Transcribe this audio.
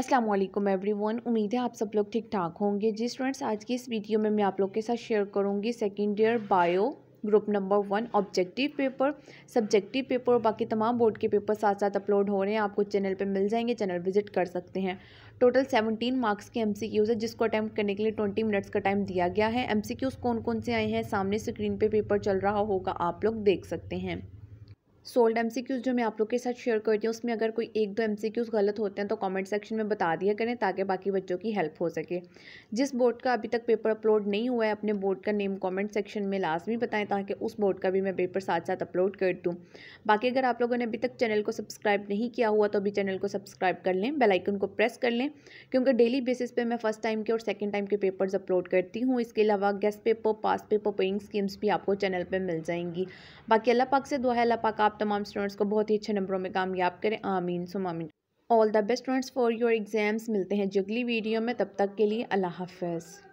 अस्सलाम वालेकुम वन उम्मीद है आप सब लोग ठीक ठाक होंगे जी स्टूडेंट्स आज की इस वीडियो में मैं आप लोग के साथ शेयर करूंगी second year bio group number one objective paper subjective paper और बाकी तमाम बोर्ड के पेपर साथ साथ अपलोड हो रहे हैं आपको चैनल पे मिल जाएंगे चैनल विजिट कर सकते हैं टोटल सेवनटीन मार्क्स के एम एमसीक्यूज़ है जिसको अटैम्प्ट करने के लिए ट्वेंटी मिनट्स का टाइम दिया गया है क्यूज़ कौन कौन से आए हैं सामने स्क्रीन पर पे पेपर चल रहा होगा आप लोग देख सकते हैं सोल्ड एम जो मैं आप लोग के साथ शेयर करती हूँ उसमें अगर कोई एक दो एम गलत होते हैं तो कमेंट सेक्शन में बता दिया करें ताकि बाकी बच्चों की हेल्प हो सके जिस बोर्ड का अभी तक पेपर अपलोड नहीं हुआ है अपने बोर्ड का नेम कमेंट सेक्शन में लाजमी बताएं ताकि उस बोर्ड का भी मैं पेपर साथ साथ अपलोड कर दूँ बाकी अगर आप लोगों ने अभी तक चैनल को सब्सक्राइब नहीं किया हुआ तो अभी चैनल को सब्सक्राइब कर लें बेलाइकन को प्रेस कर लें क्योंकि डेली बेसिस पर मैं फर्स्ट टाइम के और सेकेंड टाइम के पेपर्स अपलोड करती हूँ इसके अलावा guess paper pass paper paying schemes भी आपको चैनल पर मिल जाएंगी बाकी अल्लाह पाक से दुआ है अल्लाह पाक आप आप तमाम स्टूडेंट्स को बहुत ही अच्छे नंबरों में कामयाब करें आमीन सो मामीन all the best students for your exams मिलते हैं जगली वीडियो में तब तक के लिए अल्लाह हाफ